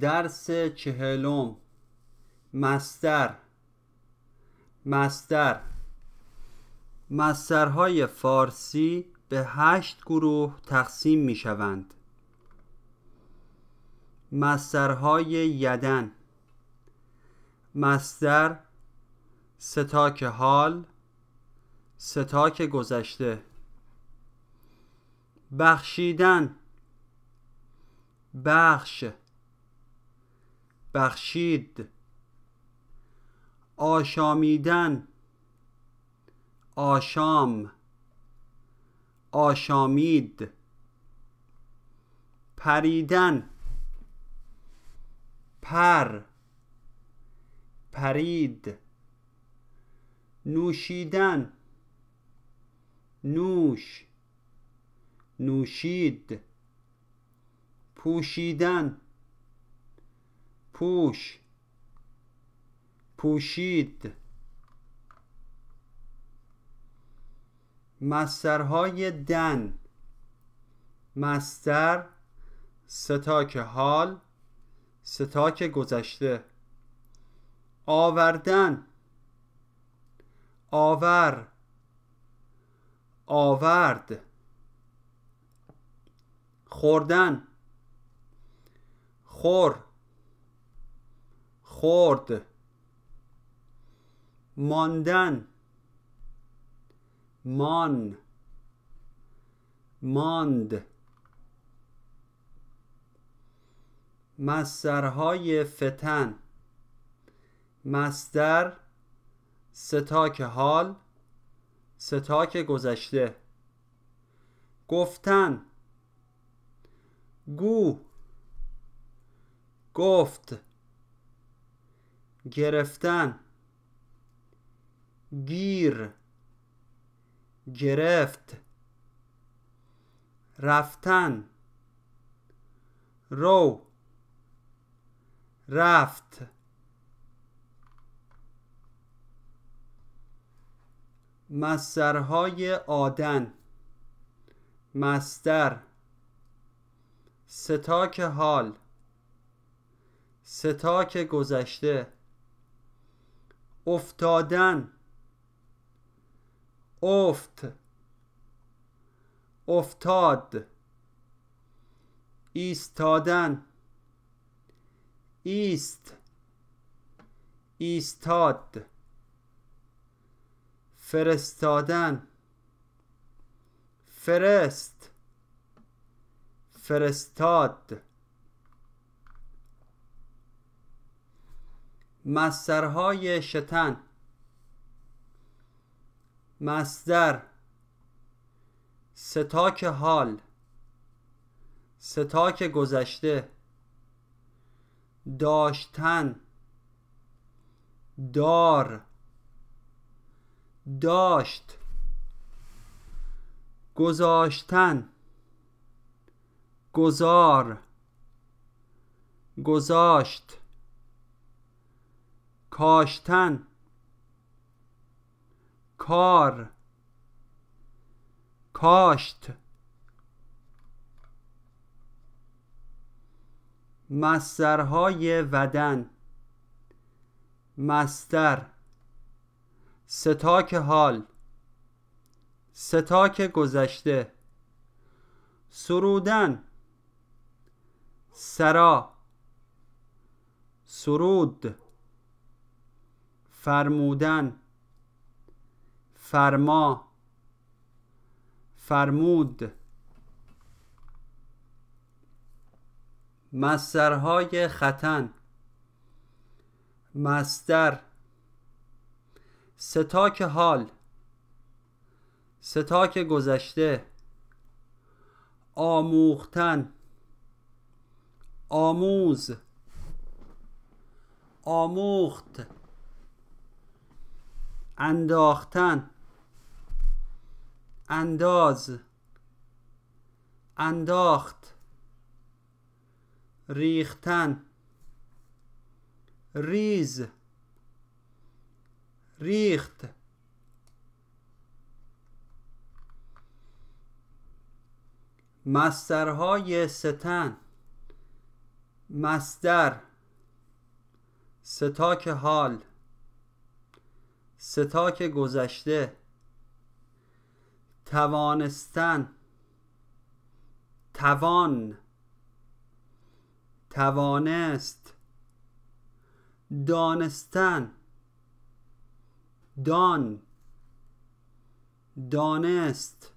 درس چهلم مستر مستر مسترهای فارسی به هشت گروه تقسیم می شوند مسترهای یدن مستر ستاک حال ستاک گذشته بخشیدن بخش بخشید آشامیدن آشام آشامید پریدن پر پرید نوشیدن نوش نوشید پوشیدن پوش پوشید مسترهای دن مستر ستاک حال ستاک گذشته آوردن آور آورد خوردن خور خورد ماندن مان ماند مسترهای فتن مستر ستاک حال ستاک گذشته گفتن گو گفت گرفتن گیر گرفت رفتن رو رفت مسترهای آدن مستر ستاک حال ستاک گذشته افتادن افت افتاد ایستادن ایست ایستاد فرستادن فرست فرستاد مسترهای شتن مصدر ستاک حال ستاک گذشته داشتن دار داشت گذاشتن گذار گذاشت کاشتن کار کاشت مسترهای ودن مستر ستاک حال ستاک گذشته سرودن سرا سرود فرمودن فرما فرمود مسترهای ختن مستر ستاک حال ستاک گذشته آموختن آموز آموخت انداختن انداز انداخت ریختن ریز ریخت مسترهای ستن مستر ستاک حال ستاک گذشته توانستن توان توانست دانستن دان دانست